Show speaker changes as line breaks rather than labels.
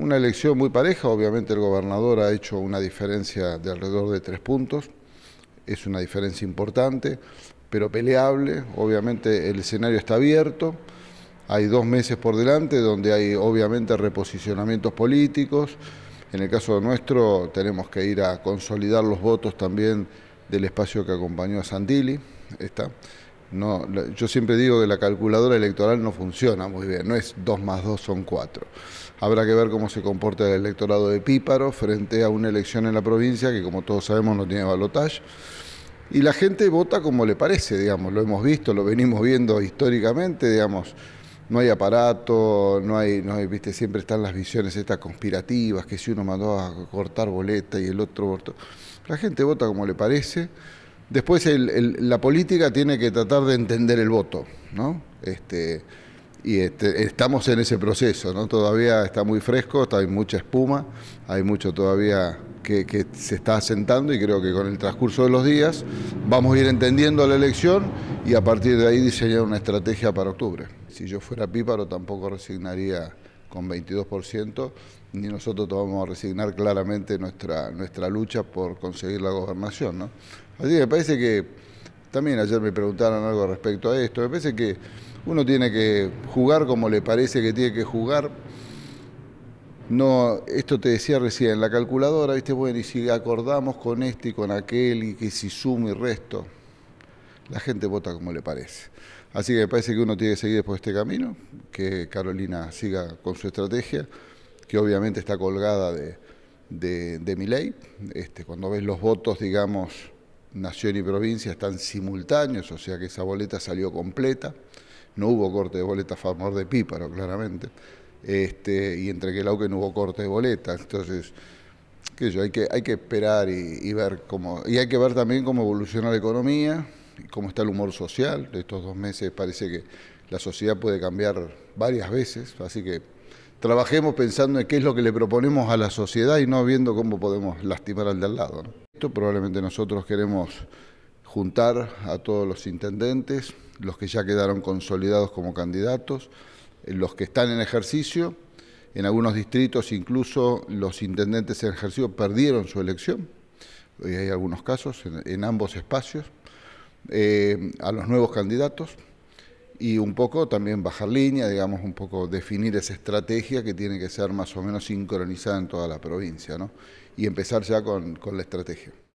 Una elección muy pareja, obviamente el gobernador ha hecho una diferencia de alrededor de tres puntos, es una diferencia importante, pero peleable, obviamente el escenario está abierto, hay dos meses por delante donde hay obviamente reposicionamientos políticos, en el caso nuestro tenemos que ir a consolidar los votos también del espacio que acompañó a Sandili. está. No, yo siempre digo que la calculadora electoral no funciona muy bien, no es 2 más 2 son 4. Habrá que ver cómo se comporta el electorado de Píparo frente a una elección en la provincia que, como todos sabemos, no tiene balotaje. Y la gente vota como le parece, digamos, lo hemos visto, lo venimos viendo históricamente, digamos. No hay aparato, no hay, no viste, siempre están las visiones estas conspirativas, que si uno mandó a cortar boleta y el otro La gente vota como le parece Después el, la política tiene que tratar de entender el voto, ¿no? Este, y este, estamos en ese proceso, ¿no? Todavía está muy fresco, hay mucha espuma, hay mucho todavía que, se está asentando y creo que con el transcurso de los días vamos a ir entendiendo la elección y a partir de ahí diseñar una estrategia para octubre. Si yo fuera píparo tampoco resignaría con 22%, ni nosotros vamos a resignar claramente nuestra, nuestra lucha por conseguir la gobernación. ¿no? Así que me parece que, también ayer me preguntaron algo respecto a esto, me parece que uno tiene que jugar como le parece que tiene que jugar. No, esto te decía recién, la calculadora, viste, bueno, y si acordamos con este y con aquel, y que si sumo y resto, la gente vota como le parece. Así que me parece que uno tiene que seguir por este camino, que Carolina siga con su estrategia, que obviamente está colgada de, mi ley. Este, cuando ves los votos, digamos, nación y provincia están simultáneos, o sea que esa boleta salió completa. No hubo corte de boleta a favor de Píparo, claramente. Este, y entre que el no hubo corte de boleta. Entonces, qué yo, hay que, hay que esperar y, y ver cómo. Y hay que ver también cómo evoluciona la economía, cómo está el humor social. De estos dos meses parece que la sociedad puede cambiar varias veces, así que trabajemos pensando en qué es lo que le proponemos a la sociedad y no viendo cómo podemos lastimar al de al lado. Esto probablemente nosotros queremos juntar a todos los intendentes, los que ya quedaron consolidados como candidatos, eh, los que están en ejercicio, en algunos distritos incluso los intendentes en ejercicio perdieron su elección, hoy eh, hay algunos casos en ambos espacios. Eh, a los nuevos candidatos y un poco también bajar línea, digamos, un poco definir esa estrategia que tiene que ser más o menos sincronizada en toda la provincia, ¿no? Y empezar ya con la estrategia.